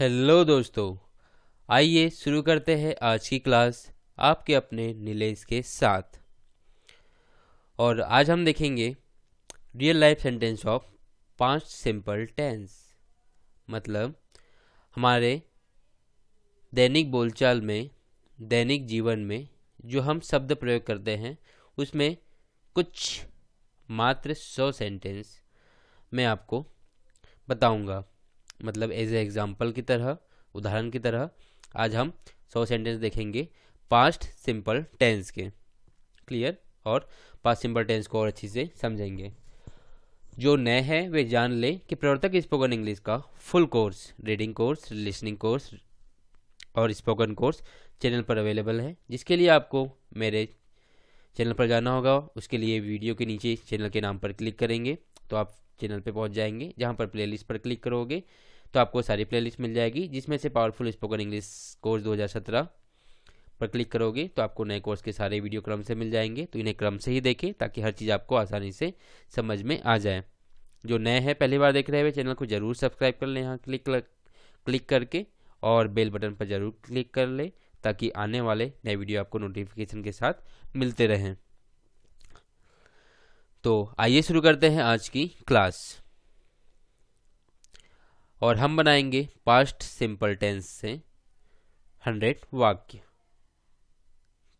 Hello दोस्तों आइए शुरू करते हैं आज की क्लास आपके अपने नीलेश के साथ और आज हम देखेंगे रियल लाइफ सेंटेंस ऑफ पांच सिंपल टेंस मतलब हमारे दैनिक बोलचाल में दैनिक जीवन में जो हम शब्द प्रयोग करते हैं उसमें कुछ मात्र सौ सेंटेंस मैं आपको बताऊंगा मतलब एज ए एग्जाम्पल की तरह उदाहरण की तरह आज हम सौ सेंटेंस देखेंगे पास्ट सिंपल टेंस के क्लियर और पास्ट सिंपल टेंस को और अच्छे से समझेंगे जो नए हैं वे जान लें कि प्रवर्तक स्पोकन इंग्लिश का full course reading course listening course और स्पोकन कोर्स चैनल पर अवेलेबल है जिसके लिए आपको मेरे चैनल पर जाना होगा उसके लिए वीडियो के नीचे चैनल के नाम पर क्लिक करेंगे तो आप चैनल पर पहुंच जाएंगे जहां पर प्लेलिस्ट पर क्लिक करोगे तो आपको सारी प्लेलिस्ट मिल जाएगी जिसमें से पावरफुल स्पोकन इंग्लिश कोर्स 2017 पर क्लिक करोगे तो आपको नए कोर्स के सारे वीडियो क्रम से मिल जाएंगे तो इन्हें क्रम से ही देखें ताकि हर चीज़ आपको आसानी से समझ में आ जाए जो नए हैं पहली बार देख रहे हुए चैनल को ज़रूर सब्सक्राइब कर लें यहाँ क्लिक क्लिक करके और बेल बटन पर ज़रूर क्लिक कर लें ताकि आने वाले नए वीडियो आपको नोटिफिकेशन के साथ मिलते रहें तो आइए शुरू करते हैं आज की क्लास और हम बनाएंगे पास्ट सिंपल टेंस से हंड्रेड वाक्य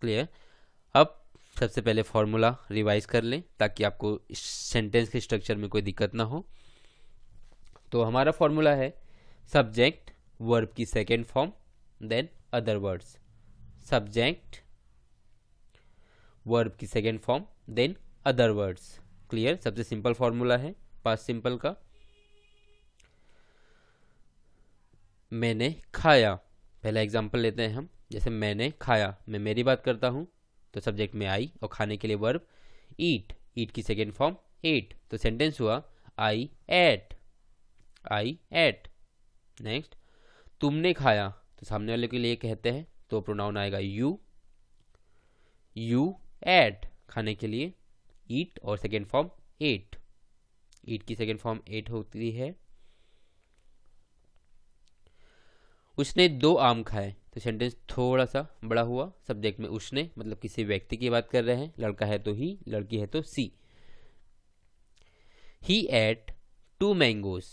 क्लियर अब सबसे पहले फॉर्मूला रिवाइज कर लें ताकि आपको इस सेंटेंस के स्ट्रक्चर में कोई दिक्कत ना हो तो हमारा फॉर्मूला है सब्जेक्ट वर्ब की second form then other words subject verb की second form then other words clear सबसे सिंपल फॉर्मूला है पास सिंपल का मैंने खाया पहला एग्जाम्पल लेते हैं हम जैसे मैंने खाया मैं मेरी बात करता हूँ तो सब्जेक्ट में आई और खाने के लिए वर्ब ईट ईट की सेकेंड फॉर्म एट तो सेंटेंस हुआ I ate I ate next तुमने खाया तो सामने वाले के लिए कहते हैं तो प्रोनाउन आएगा यू यू एट खाने के लिए ईट और सेकेंड फॉर्म एट ईट की सेकेंड फॉर्म एट होती है उसने दो आम खाए तो सेंटेंस थोड़ा सा बड़ा हुआ सब्जेक्ट में उसने मतलब किसी व्यक्ति की बात कर रहे हैं लड़का है तो ही लड़की है तो she he ate two mangoes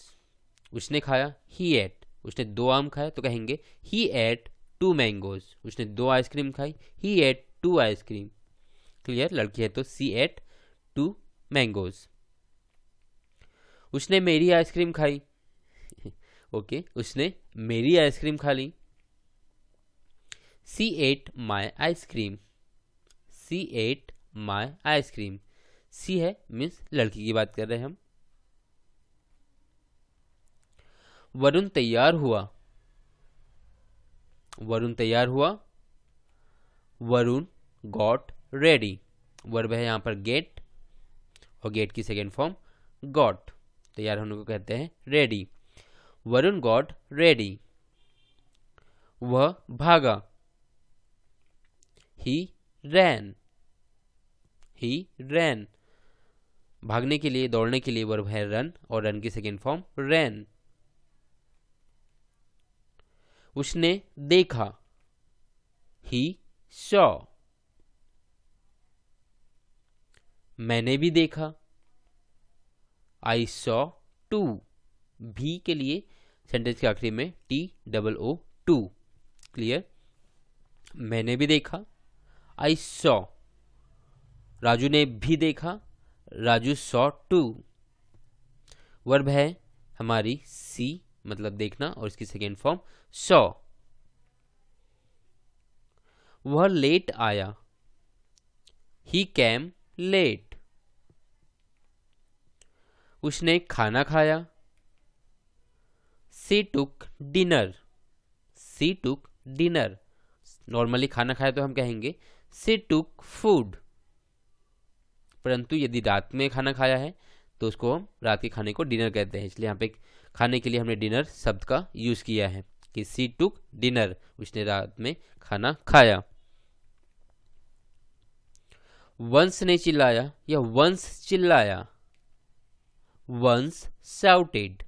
उसने खाया ही एट उसने दो आम खाए तो कहेंगे ही एट टू मैंगोज उसने दो आइसक्रीम खाई he ate two ice cream clear लड़की है तो सी एट टू मैंगोज उसने मेरी आइसक्रीम खाई ओके उसने मेरी आइसक्रीम खा ली she ate my ice cream she ate my ice cream she है मीन्स लड़की की बात कर रहे हैं हम वरुण तैयार हुआ वरुण तैयार हुआ वरुण गॉट रेडी वर्ब है यहां पर गेट और गेट की सेकेंड फॉर्म गॉट तैयार होने को कहते हैं रेडी वरुण गॉट रेडी वह भागा ही रैन ही रैन भागने के लिए दौड़ने के लिए वर्ब है रन और रन की सेकेंड फॉर्म रैन उसने देखा ही सॉ मैंने भी देखा आई सॉ टू भी के लिए सेंटेंस के आखिरी में T double O too clear मैंने भी देखा आई सॉ राजू ने भी देखा राजू सॉ टू वर्ब है हमारी सी मतलब देखना और इसकी सेकेंड फॉर्म सॉ वह लेट आया ही कैम लेट उसने खाना खाया she took dinner she took dinner normally खाना खाया तो हम कहेंगे सी टुक फूड परंतु यदि रात में खाना खाया है तो उसको हम रात के खाने को डिनर कहते हैं इसलिए यहाँ पे खाने के लिए हमने डिनर शब्द का यूज़ किया है कि सी टुक डिनर उसने रात में खाना खाया वंश ने चिल्लाया या वंश चिल्लाया वंश शाउटेड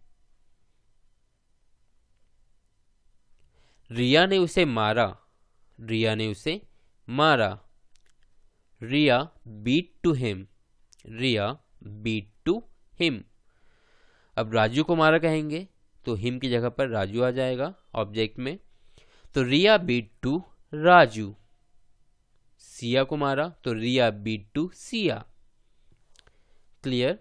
रिया ने उसे मारा रिया ने उसे मारा Riya beat to him Riya beat to him अब राजू को मारा कहेंगे तो हिम की जगह पर राजू आ जाएगा ऑब्जेक्ट में तो रिया बीट टू राजू सिया को मारा तो Riya beat to Siya clear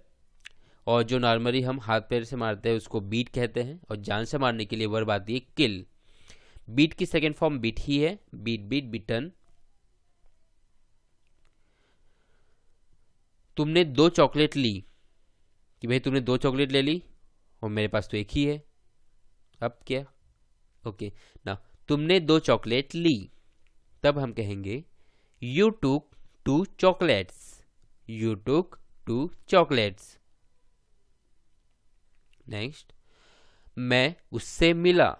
और जो नॉर्मली हम हाथ पैर से मारते हैं उसको बीट कहते हैं और जान से मारने के लिए वर्ब आती है किल बीट की सेकेंड फॉर्म बीट ही है बीट बीट बीटन तुमने दो चॉकलेट ली कि भाई तुमने दो चॉकलेट ले ली और मेरे पास तो एक ही है अब क्या ओके ना तुमने दो चॉकलेट ली तब हम कहेंगे you took two chocolates you took two chocolates next मैं उससे मिला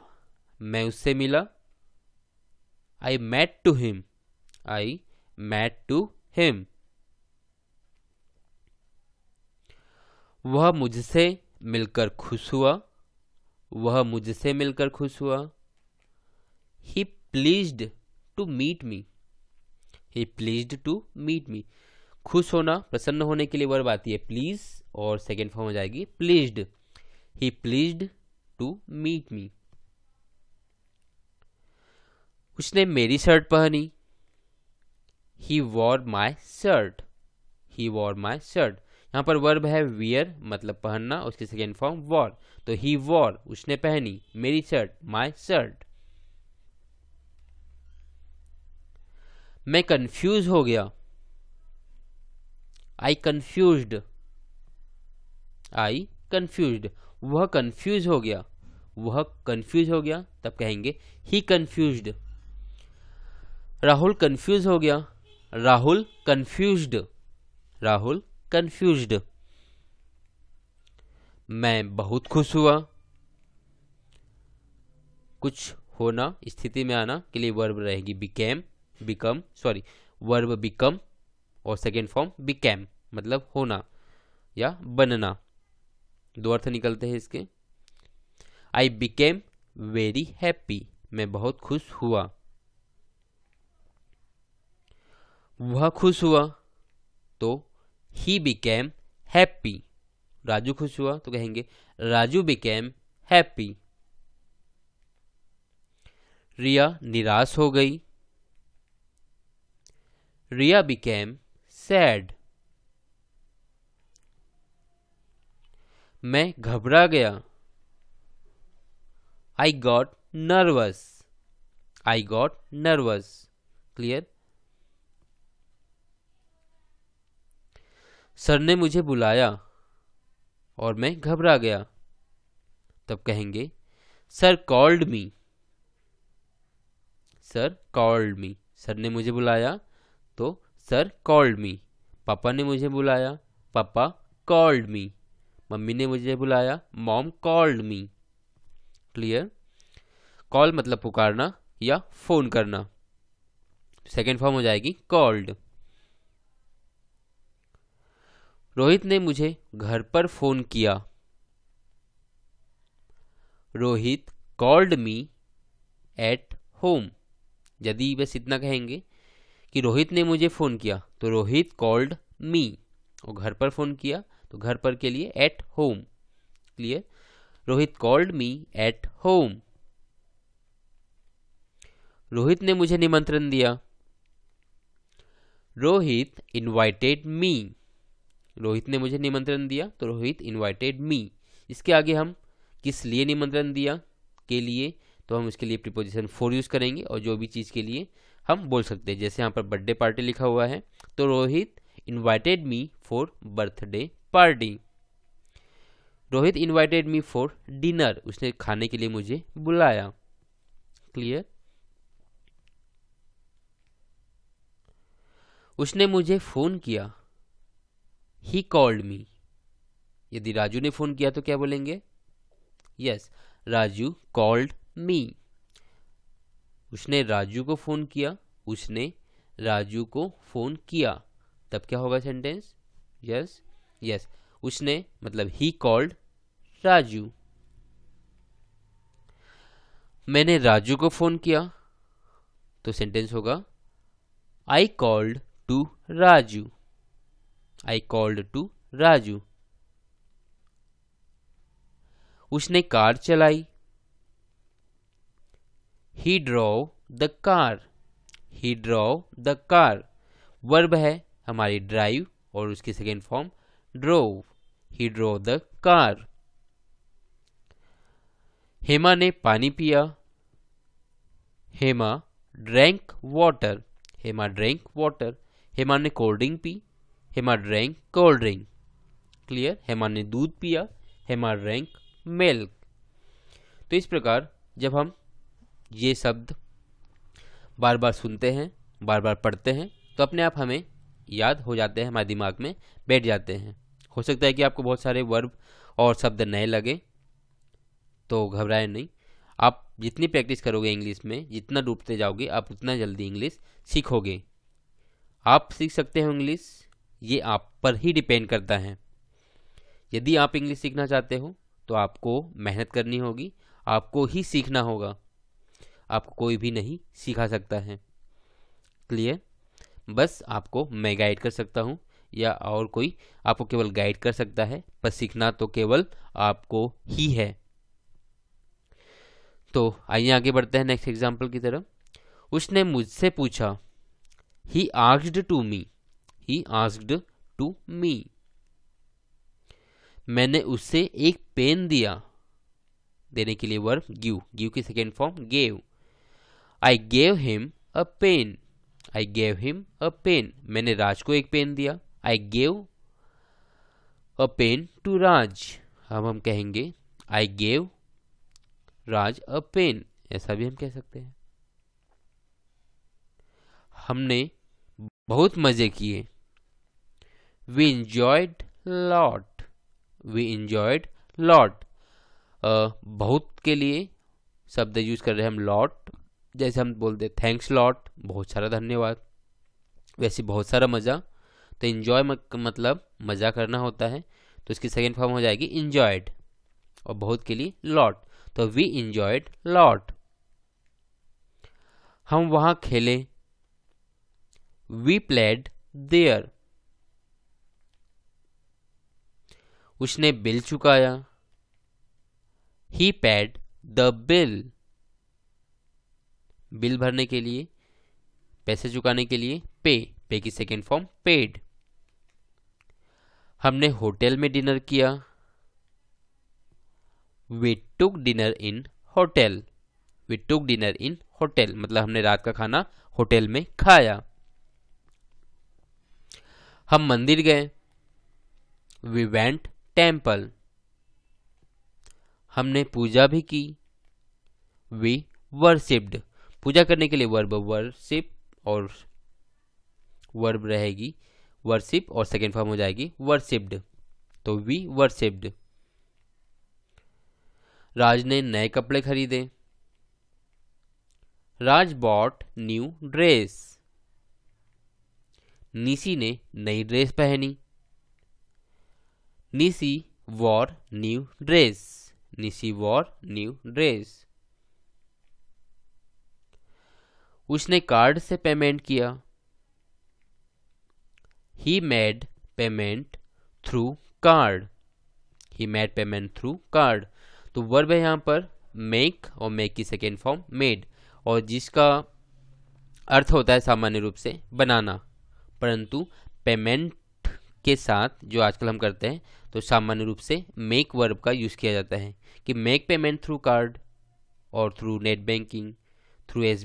मैं उससे मिला I met to him I met to him वह मुझसे मिलकर खुश हुआ वह मुझसे मिलकर खुश हुआ he pleased to meet me he pleased to meet me खुश होना प्रसन्न होने के लिए वर्ब आती है प्लीज और सेकेंड फॉर्म हो जाएगी pleased he pleased to meet me उसने मेरी शर्ट पहनी he wore my shirt he wore my shirt यहाँ पर वर्ब है वियर मतलब पहनना उसके सेकेंड फॉर्म वॉर तो ही वॉर उसने पहनी मेरी शर्ट माई शर्ट मैं कंफ्यूज हो गया आई कंफ्यूज आई कंफ्यूज वह कंफ्यूज हो गया वह कंफ्यूज हो गया तब कहेंगे ही कंफ्यूज राहुल कंफ्यूज हो गया राहुल कंफ्यूज्ड राहुल कंफ्यूज्ड मैं बहुत खुश हुआ कुछ होना स्थिति में आना के लिए वर्ब रहेगी became become sorry verb become और सेकेंड फॉर्म बिकेम मतलब होना या बनना दो अर्थ निकलते हैं इसके आई बिकेम वेरी हैप्पी मैं बहुत खुश हुआ वह खुश हुआ तो ही बिकेम हैप्पी राजू खुश हुआ तो कहेंगे राजू बिकेम हैप्पी रिया निराश हो गई रिया बिकेम सैड मैं घबरा गया I got nervous I got nervous clear sir ने मुझे बुलाया और मैं घबरा गया तब कहेंगे sir called me sir called me sir ने मुझे बुलाया तो सर कॉल्ड मी पापा ने मुझे बुलाया पापा कॉल्ड मी मम्मी ने मुझे बुलाया mom called me clear call मतलब पुकारना या फोन करना सेकेंड फॉर्म हो जाएगी कॉल्ड रोहित ने मुझे घर पर फोन किया Rohit called me at home यदि बस इतना कहेंगे कि रोहित ने मुझे फ़ोन किया तो रोहित कॉल्ड मी और घर पर फ़ोन किया तो घर पर के लिए at home clear Rohit called me at home Rohit ने मुझे निमंत्रण दिया रोहित इनवाइटेड मी रोहित ने मुझे निमंत्रण दिया तो रोहित इन्वाइटेड मी इसके आगे हम किस लिए निमंत्रण दिया के लिए तो हम उसके लिए प्रिपोजिशन फोर यूज़ करेंगे और जो भी चीज़ के लिए हम बोल सकते हैं जैसे यहाँ पर बर्थडे पार्टी लिखा हुआ है तो Rohit invited me for birthday party Rohit invited me for dinner उसने खाने के लिए मुझे बुलाया क्लियर उसने मुझे फ़ोन किया ही कॉल्ड मी यदि राजू ने फ़ोन किया तो क्या बोलेंगे यस राजू कॉल्ड मी उसने राजू को फ़ोन किया उसने राजू को फ़ोन किया तब क्या होगा सेंटेंस यस यस उसने मतलब ही कॉल्ड राजू मैंने राजू को फ़ोन किया तो सेंटेंस होगा I called to Raju I called to Raju उसने कार चलाई he drove the car he drove the car verb है हमारी ड्राइव और उसकी second form drove he drove the car Hema ने पानी पिया Hema drank water Hema drank water Hema ने कोल्ड ड्रिंक पी Hema drank cold drink clear Hema ने दूध पिया हेमा ड्रैंक मिल्क तो इस प्रकार जब हम ये शब्द बार बार सुनते हैं बार बार पढ़ते हैं तो अपने आप हमें याद हो जाते हैं हमारे दिमाग में बैठ जाते हैं हो सकता है कि आपको बहुत सारे वर्ब और शब्द नए लगे तो घबराए नहीं आप जितनी प्रैक्टिस करोगे इंग्लिश में जितना डूबते जाओगे आप उतना जल्दी इंग्लिश सीखोगे आप सीख सकते हो इंग्लिश ये आप पर ही डिपेंड करता है यदि आप इंग्लिश सीखना चाहते हो तो आपको मेहनत करनी होगी आपको ही सीखना होगा आपको कोई भी नहीं सिखा सकता है क्लियर बस आपको मैं गाइड कर सकता हूँ या और कोई आपको केवल गाइड कर सकता है पर सीखना तो केवल आपको ही है तो आइए आगे बढ़ते हैं नेक्स्ट एग्जाम्पल की तरफ उसने मुझसे पूछा he asked to me he asked to me मैंने उससे एक पेन दिया देने के लिए वर्ब गिव गिव की second form gave I gave him a pen I gave him a pen मैंने राज को एक पेन दिया I gave a pen to Raj अब हम कहेंगे I gave Raj a pen ऐसा भी हम कह सकते हैं हमने बहुत मजे किए We enjoyed lot. We enjoyed lot. Uh, बहुत के लिए शब्द यूज कर रहे हैं हम लॉट जैसे हम बोलते हैं थैंक्स लॉट बहुत सारा धन्यवाद वैसे बहुत सारा मज़ा तो इन्जॉय मतलब मज़ा करना होता है तो इसकी सेकेंड फॉर्म हो जाएगी इंजॉयड और बहुत के लिए लॉट तो वी इंजॉयड लॉट हम वहाँ खेले वी प्लेड देयर उसने बिल चुकाया he paid the bill bill भरने के लिए पैसे चुकाने के लिए पे पे की सेकेंड फॉर्म पेड हमने होटल में डिनर किया we took dinner in hotel we took dinner in hotel मतलब हमने रात का खाना होटल में खाया हम मंदिर गए वी वेंट टेम्पल हमने पूजा भी की वी वर्शिप्ड पूजा करने के लिए वर्ब वर्शिप और वर्ब रहेगी वर्शिप और सेकेंड फॉर्म हो जाएगी वर्शिप्ड तो वी वर्शिप्ड राज ने नए कपड़े खरीदे Raj bought new dress Nishi ने नई ड्रेस पहनी Nishi wore new dress. Nishi wore new dress. उसने कार्ड से पेमेंट किया he made payment through card he made payment through card तो वर्ब है यहां पर मेक और मेक की सेकेंड फॉर्म मेड और जिसका अर्थ होता है सामान्य रूप से बनाना परंतु पेमेंट के साथ जो आजकल हम करते हैं तो सामान्य रूप से मेक वर्ब का यूज़ किया जाता है कि मेक पेमेंट थ्रू कार्ड और through net banking through as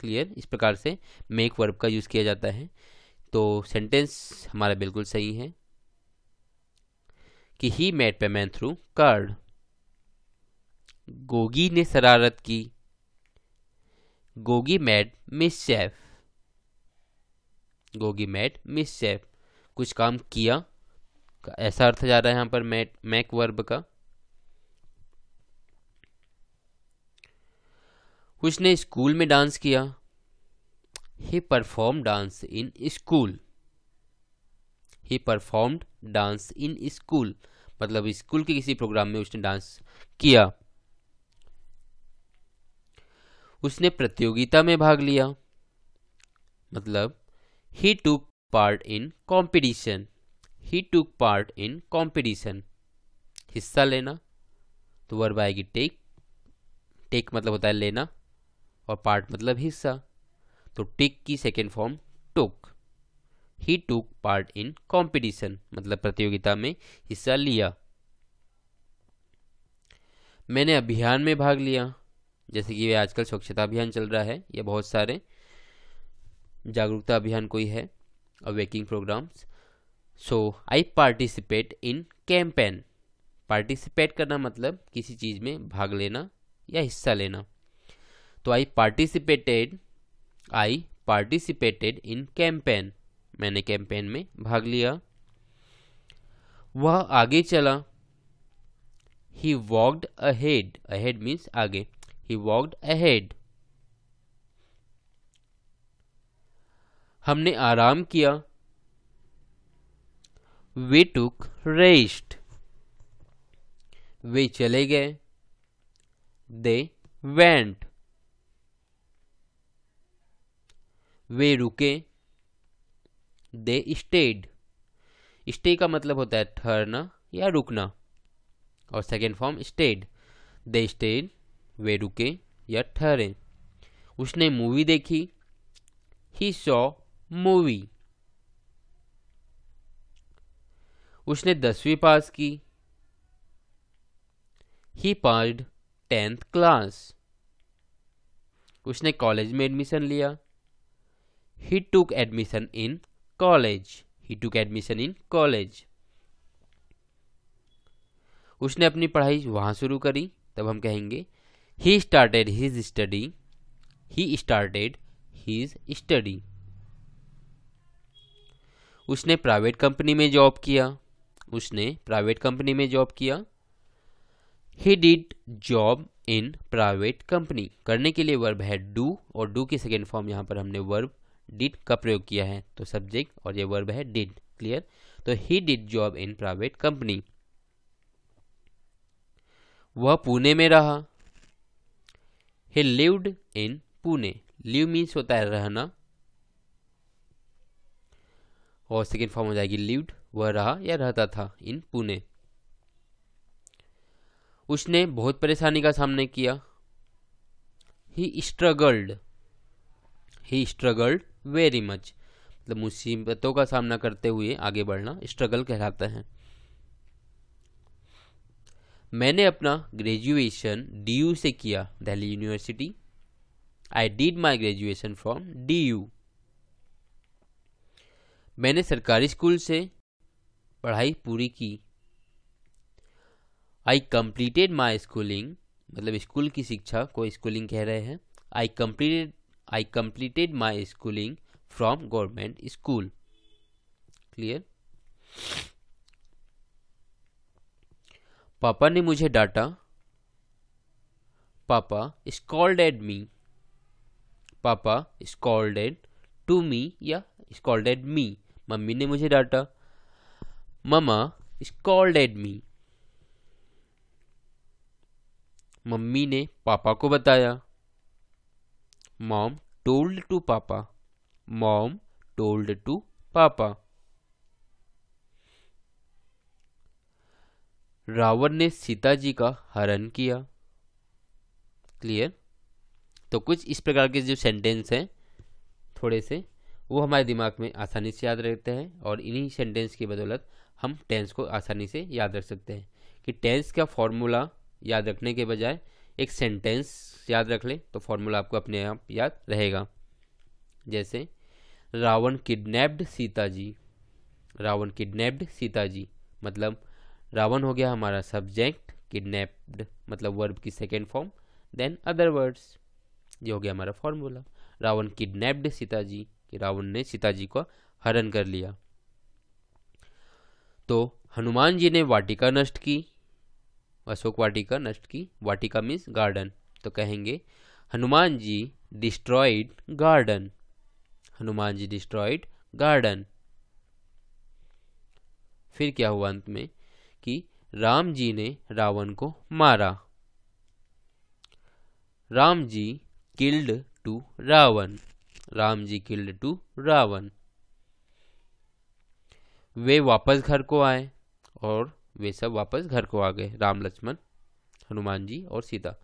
clear इस प्रकार से मेक वर्ब का यूज़ किया जाता है तो सेंटेंस हमारा बिल्कुल सही है कि he made payment through card Gogi ने शरारत की Gogi made mischief Gogi made mischief कुछ काम किया का ऐसा अर्थ जा रहा है यहां पर मैक मैक वर्ब का उसने स्कूल में डांस किया he perform dance in school he performed dance in school मतलब स्कूल के किसी प्रोग्राम में उसने डांस किया उसने प्रतियोगिता में भाग लिया मतलब he took part in competition he took part in competition हिस्सा लेना तो वर्ब आएगी टेक टेक मतलब होता है लेना और पार्ट मतलब हिस्सा तो टेक की second form took he took part in competition मतलब प्रतियोगिता में हिस्सा लिया मैंने अभियान में भाग लिया जैसे कि आजकल स्वच्छता अभियान चल रहा है या बहुत सारे जागरूकता अभियान कोई है और waking programmes so I participate in campaign participate करना मतलब किसी चीज़ में भाग लेना या हिस्सा लेना तो I participated I participated in campaign मैंने कैंपेन में भाग लिया वह आगे चला he walked ahead ahead means आगे ही वॉकड अहेड हमने आराम किया वे टुक रेस्ट वे चले गए दे वेंट वे रुके दे स्टेड स्टे का मतलब होता है ठहरना या रुकना और second form stayed they stayed वे रुके या ठहरे उसने मूवी देखी ही सॉ मूवी उसने दसवीं पास की ही पार्ड टेंथ क्लास उसने कॉलेज में एडमिशन लिया he took admission in college he took admission in college उसने अपनी पढ़ाई वहां शुरू करी तब हम कहेंगे he started his study he started his study उसने प्राइवेट कंपनी में जॉब किया उसने प्राइवेट कंपनी में जॉब किया he did job in private company करने के लिए वर्ब है डू और डू की सेकेंड फॉर्म यहाँ पर हमने वर्ब डिड का प्रयोग किया है तो सब्जेक्ट और ये वर्ब है डिड क्लियर तो he did job in private company वह पुणे में रहा he lived in Pune live means होता है रहना और सेकेंड फॉर्म हो जाएगी लिव्ड वह रहा या रहता था इन पुणे उसने बहुत परेशानी का सामना किया he struggled he struggled very much मतलब मुसीबतों का सामना करते हुए आगे बढ़ना स्ट्रगल कहलाता है मैंने अपना ग्रेजुएशन डी यू से किया Delhi university I did my graduation from D U मैंने सरकारी स्कूल से पढ़ाई पूरी की आई कम्प्लीटेड माई स्कूलिंग मतलब स्कूल की शिक्षा को स्कूलिंग कह रहे हैं I completed I completed my schooling from government school clear पापा ने मुझे डांटा पापा स्कॉल्डेड मी पापा स्कॉल्डेड टू मी या स्कॉल्डेड मी मम्मी ने मुझे डांटा कॉल्ड एट मी मम्मी ने पापा को बताया mom told to papa mom told to papa Ravan ने सीता जी का हरण किया क्लियर तो कुछ इस प्रकार के जो सेंटेंस हैं थोड़े से वो हमारे दिमाग में आसानी से याद रहते हैं और इन्हीं सेंटेंस की बदौलत हम टेंस को आसानी से याद रख सकते हैं कि टेंस का फॉर्मूला याद रखने के बजाय एक सेंटेंस याद रख लें तो फॉर्मूला आपको अपने आप याद रहेगा जैसे रावण किडनैप्ड सीता जी रावण किडनैप्ड सीता जी मतलब रावण हो गया हमारा सब्जेक्ट किडनैप्ड मतलब वर्ब की second form then other words ये हो गया हमारा फॉर्मूला रावण किडनैप्ड सीता जी कि रावण ने सीता जी को हरण कर लिया तो हनुमान जी ने वाटिका नष्ट की अशोक वाटिका नष्ट की वाटिका मीन्स गार्डन तो कहेंगे Hanuman ji destroyed garden Hanuman ji destroyed garden फिर क्या हुआ अंत में कि राम जी ने रावण को मारा Ram ji killed to Ravan Ram ji killed to Ravan वे वापस घर को आए और वे सब वापस घर को आ गए राम लक्ष्मण हनुमान जी और Sita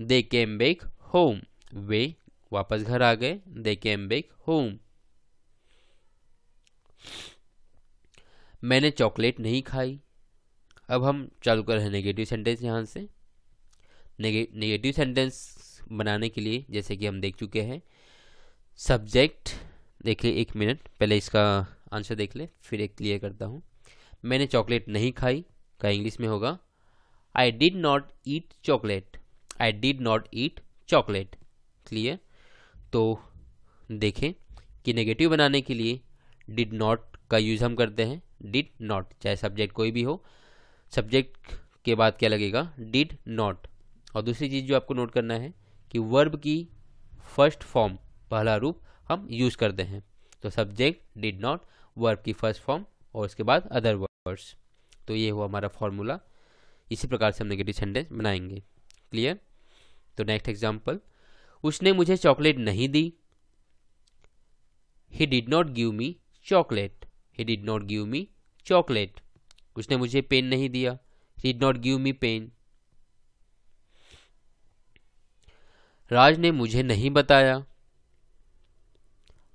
they came back home वे वापस घर आ गए दे केम बेक होम मैंने चॉकलेट नहीं खाई अब हम चालू कर रहे हैं नेगेटिव सेंटेंस यहाँ से नेगेटिव सेंटेंस बनाने के लिए जैसे कि हम देख चुके हैं सब्जेक्ट देखिए एक मिनट पहले इसका आंसर देख ले फिर एक क्लियर करता हूँ मैंने चॉकलेट नहीं खाई का इंग्लिश में होगा I did not eat chocolate I did not eat chocolate clear तो देखें कि नेगेटिव बनाने के लिए डिड नॉट का यूज़ हम करते हैं डिड नॉट चाहे सब्जेक्ट कोई भी हो सब्जेक्ट के बाद क्या लगेगा डिड नॉट और दूसरी चीज़ जो आपको नोट करना है कि वर्ब की फर्स्ट फॉर्म पहला रूप हम यूज़ करते हैं तो सब्जेक्ट डिड नॉट वर्ब की फर्स्ट फॉर्म और उसके बाद अदर वर्ड्स तो ये हुआ हमारा फॉर्मूला इसी प्रकार से हम नेगेटिव सेंटेंस बनाएंगे क्लियर तो नेक्स्ट एग्जाम्पल उसने मुझे चॉकलेट नहीं दी he did not give me chocolate he did not give me chocolate उसने मुझे पेन नहीं दिया he did not give me pen Raj ने मुझे नहीं बताया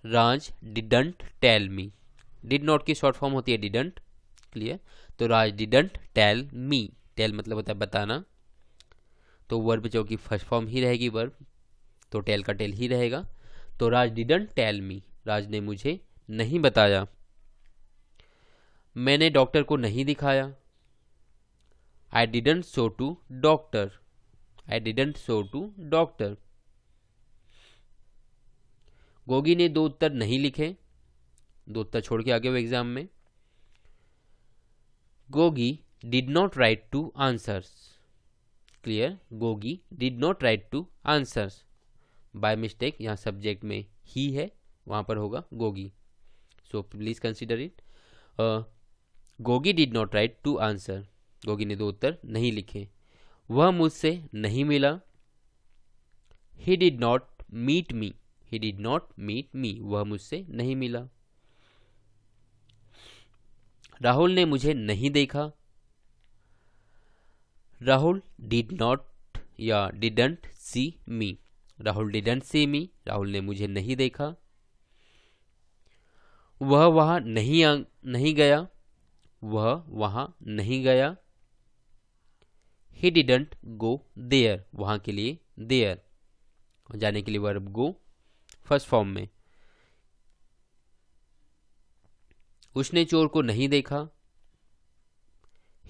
Raj didn't tell me did not की शॉर्ट फॉर्म होती है डिडंट क्लियर तो Raj didn't tell me tell मतलब होता है बताना तो वर्ब जो कि फर्स्ट फॉर्म ही रहेगी वर्ब तो टेल का टेल ही रहेगा तो राज डिडंट टेल मी राज ने मुझे नहीं बताया मैंने डॉक्टर को नहीं दिखाया I didn't show to doctor I didn't show to doctor Gogi ने दो उत्तर नहीं लिखे दो उत्तर छोड़ के आगे हो वो एग्जाम में Gogi did not write two answers clear Gogi did not write two answers by mistake यहाँ सब्जेक्ट में ही है वहाँ पर होगा Gogi so please consider it Gogi did not write two answer Gogi ने दो उत्तर नहीं लिखे वह मुझसे नहीं मिला he did not meet me he did not meet me वह मुझसे नहीं मिला राहुल ने मुझे नहीं देखा राहुल डिड नॉट या didn't see me Rahul didn't see me Rahul ने मुझे नहीं देखा वह वहां नहीं आ, नहीं गया वह वहां नहीं गया ही डिडंट गो देयर वहां के लिए देयर जाने के लिए वर्ब गो फर्स्ट फॉर्म में उसने चोर को नहीं देखा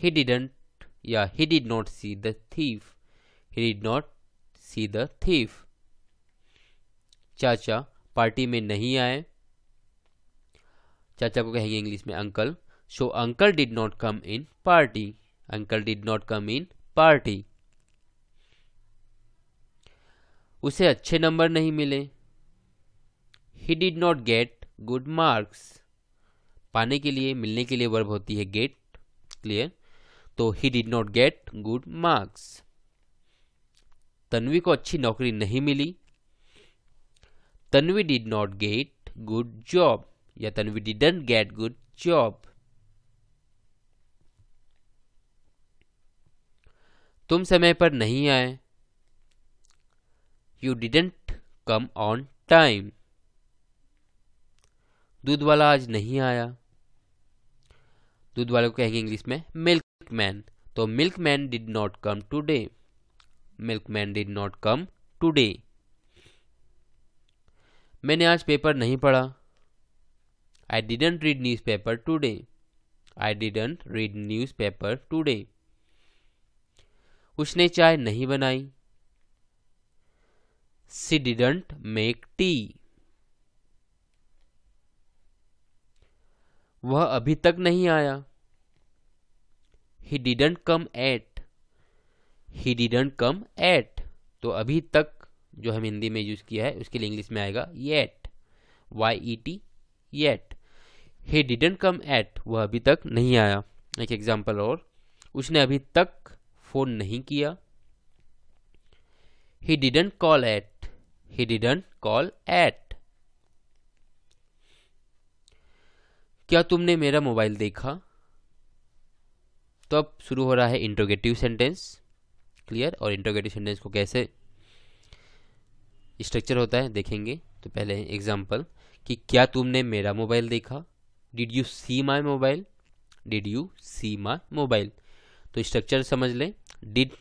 ही डिडेंट या he did not see the thief he did not see the thief चाचा पार्टी में नहीं आए चाचा को कहेंगे इंग्लिश में uncle so uncle did not come in party uncle did not come in party उसे अच्छे नंबर नहीं मिले he did not get good marks पाने के लिए मिलने के लिए वर्ब होती है गेट क्लियर तो he did not get good marks Tanvi को अच्छी नौकरी नहीं मिली Tanvi did not get good job या Tanvi didn't get good job तुम समय पर नहीं आए you didn't come on time दूध वाला आज नहीं आया दूध वाले को कहेंगे इंग्लिश में मिल्क मैन तो milk man did not come today milk man did not come today मैंने आज पेपर नहीं पढ़ा I didn't read news paper today I didn't read news paper today उसने चाय नहीं बनाई सी डिडंट मेक टी वह अभी तक नहीं आया he didn't come yet he didn't come yet तो अभी तक जो हम हिंदी में यूज किया है उसके लिए इंग्लिश में आएगा yet Y E T yet he didn't come yet वह अभी तक नहीं आया एक एग्जाम्पल और उसने अभी तक फोन नहीं किया he didn't call yet he didn't call yet क्या तुमने मेरा मोबाइल देखा तो अब शुरू हो रहा है इंट्रोगेटिव सेंटेंस क्लियर और इंट्रोगेटिव सेंटेंस को कैसे स्ट्रक्चर होता है देखेंगे तो पहले एग्जाम्पल कि क्या तुमने मेरा मोबाइल देखा did you see my mobile did you see my mobile तो स्ट्रक्चर समझ लें डिड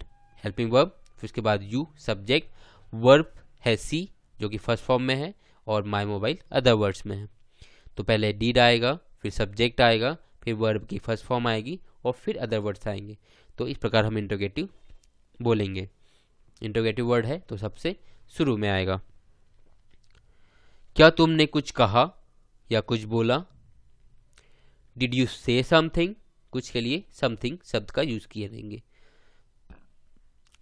हेल्पिंग वर्ब फिर उसके बाद यू सब्जेक्ट वर्ब है सी जो कि फर्स्ट फॉर्म में है और माई मोबाइल अदर वर्ड्स में है तो पहले डिड आएगा फिर सब्जेक्ट आएगा फिर वर्ब की फर्स्ट फॉर्म आएगी और फिर अदर वर्ड्स आएंगे तो इस प्रकार हम इंट्रोगेटिव बोलेंगे इंट्रोगेटिव वर्ड है तो सबसे शुरू में आएगा क्या तुमने कुछ कहा या कुछ बोला डिड यू से समथिंग कुछ के लिए समथिंग शब्द का यूज किया देंगे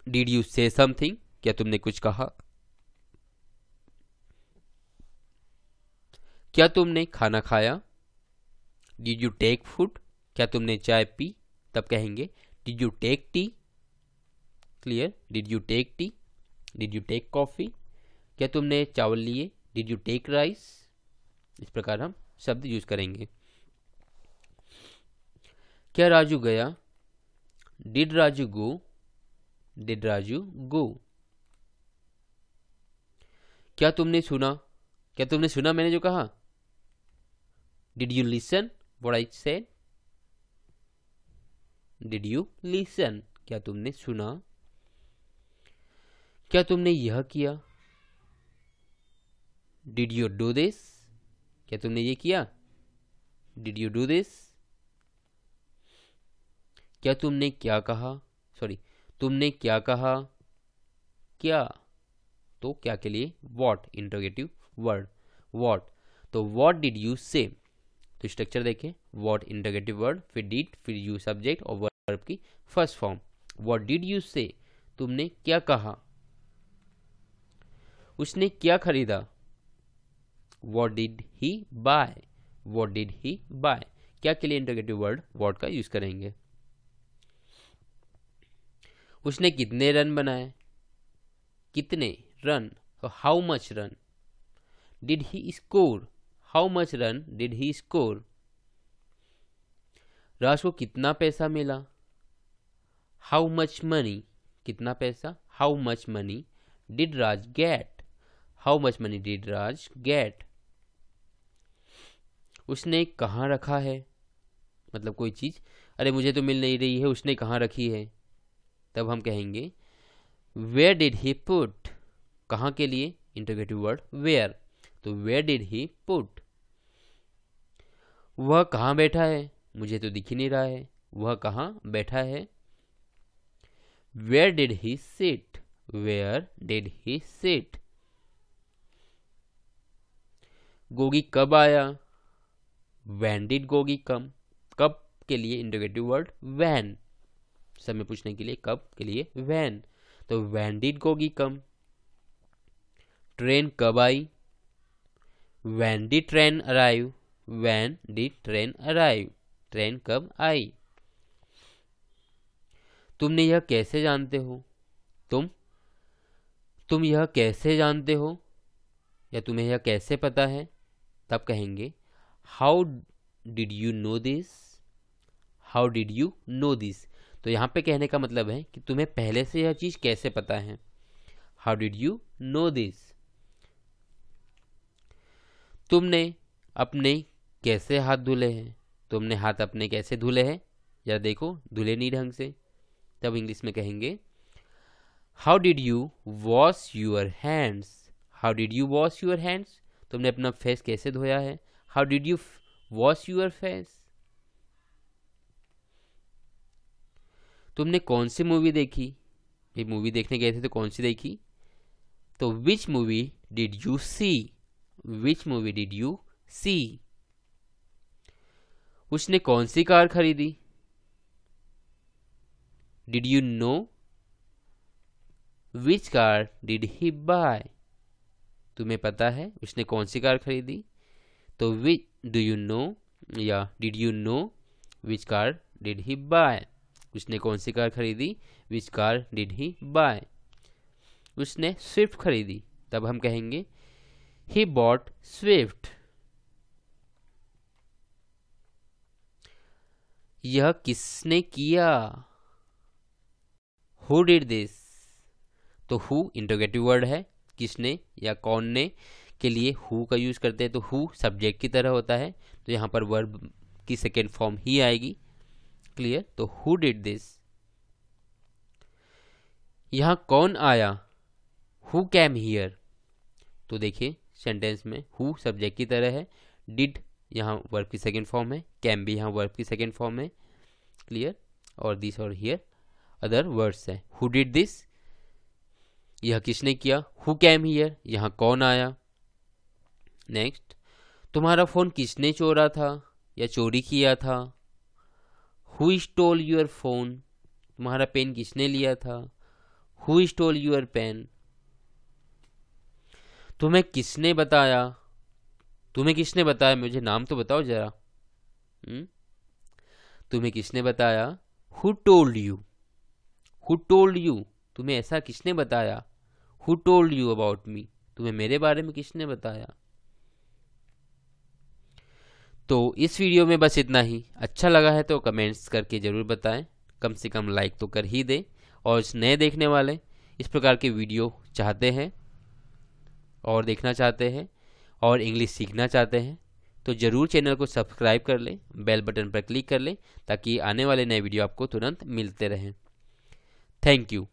डिड यू से समथिंग क्या तुमने कुछ कहा क्या तुमने खाना खाया डिड यू टेक फूड क्या तुमने चाय पी तब कहेंगे did you take tea clear did you take tea did you take coffee क्या तुमने चावल लिए डिड यू टेक राइस इस प्रकार हम शब्द यूज करेंगे क्या राजू गया did Raju go did Raju go क्या तुमने सुना क्या तुमने सुना मैंने जो कहा did you listen what I said? Did you listen? क्या तुमने सुना क्या तुमने यह किया डिड यू do this? क्या तुमने ये किया डिड यू do this? क्या तुमने क्या कहा सॉरी तुमने क्या कहा क्या तो क्या के लिए वॉट इंटरोगेटिव वर्ड वॉट तो वॉट डिड यू say? तो स्ट्रक्चर देखें वॉट इंटरगेटिव वर्ड फिर डिट फिर यू सब्जेक्ट और वर्ब की first form what did you say तुमने क्या कहा उसने क्या खरीदा what did he buy what did he buy क्या के लिए इंटरगेटिव वर्ड वॉट का यूज करेंगे उसने कितने रन बनाए कितने run how much run did he score how much run did he score Raj को कितना पैसा मिला हाउ मच मनी कितना पैसा how much money did Raj get how much money did Raj get उसने कहाँ रखा है मतलब कोई चीज़ अरे मुझे तो मिल नहीं रही है उसने कहाँ रखी है तब हम कहेंगे वेयर डिड ही पुट कहाँ के लिए इंटरगेटिव वर्ड वेयर तो वेयर डिड ही पुट वह कहाँ बैठा है मुझे तो दिख ही नहीं रहा है वह कहाँ बैठा है where did he sit where did he sit Gogi कब आया वैन डिड गोगी कम कब के लिए इंटोगेटिव वर्ड वैन समय पूछने के लिए कब के लिए वैन तो when did Gogi come train कब आई when the train arrive When did train arrive? Train कब आई तुमने यह कैसे जानते हो तुम तुम यह कैसे जानते हो या तुम्हें यह कैसे पता है तब कहेंगे how did you know this how did you know this तो यहाँ पे कहने का मतलब है कि तुम्हें पहले से यह चीज़ कैसे पता है how did you know this तुमने अपने कैसे हाथ धुले हैं तुमने हाथ अपने कैसे धुले हैं या देखो धुले नहीं ढंग से तब इंग्लिश में कहेंगे how did you wash your hands how did you wash your hands तुमने अपना फेस कैसे धोया है how did you wash your face तुमने कौन सी मूवी देखी ये मूवी देखने गए थे तो कौन सी देखी तो which movie did you see which movie did you see उसने कौन सी कार खरीदी did you know which car did he buy तुम्हें पता है उसने कौन सी कार खरीदी तो विच डू यू नो या did you know which car did he buy उसने कौन सी कार खरीदी which car did he buy उसने स्विफ्ट खरीदी तब हम कहेंगे ही बॉट स्विफ्ट यह किसने किया हु डिड दिस तो हु इंटोगेटिव वर्ड है किसने या कौन ने के लिए हु का यूज करते हैं तो हु सब्जेक्ट की तरह होता है तो यहां पर वर्ब की सेकेंड फॉर्म ही आएगी क्लियर तो हु डिड दिस यहां कौन आया हु कैम हियर तो देखिए सेंटेंस में हु सब्जेक्ट की तरह है डिड यहाँ वर्ब की सेकेंड फॉर्म है कैम भी यहाँ वर्ब की सेकेंड फॉर्म है क्लियर और दिस और हियर अदर वर्ड्स है हु डिड दिस यह किसने किया हु कैम हियर यहाँ कौन आया नेक्स्ट तुम्हारा फ़ोन किसने चोरा था या चोरी किया था हु स्टोल यूर फ़ोन तुम्हारा पेन किसने लिया था हु स्टोल यूर पेन तुम्हें किसने बताया तुम्हें किसने बताया मुझे नाम तो बताओ जरा हम्म? तुम्हें किसने बताया who told you who told you तुम्हें ऐसा किसने बताया who told you about me तुम्हें मेरे बारे में किसने बताया तो इस वीडियो में बस इतना ही अच्छा लगा है तो कमेंट्स करके ज़रूर बताएं कम से कम लाइक तो कर ही दें और नए देखने वाले इस प्रकार के वीडियो चाहते हैं और देखना चाहते हैं और इंग्लिश सीखना चाहते हैं तो ज़रूर चैनल को सब्सक्राइब कर लें बेल बटन पर क्लिक कर लें ताकि आने वाले नए वीडियो आपको तुरंत मिलते रहें थैंक यू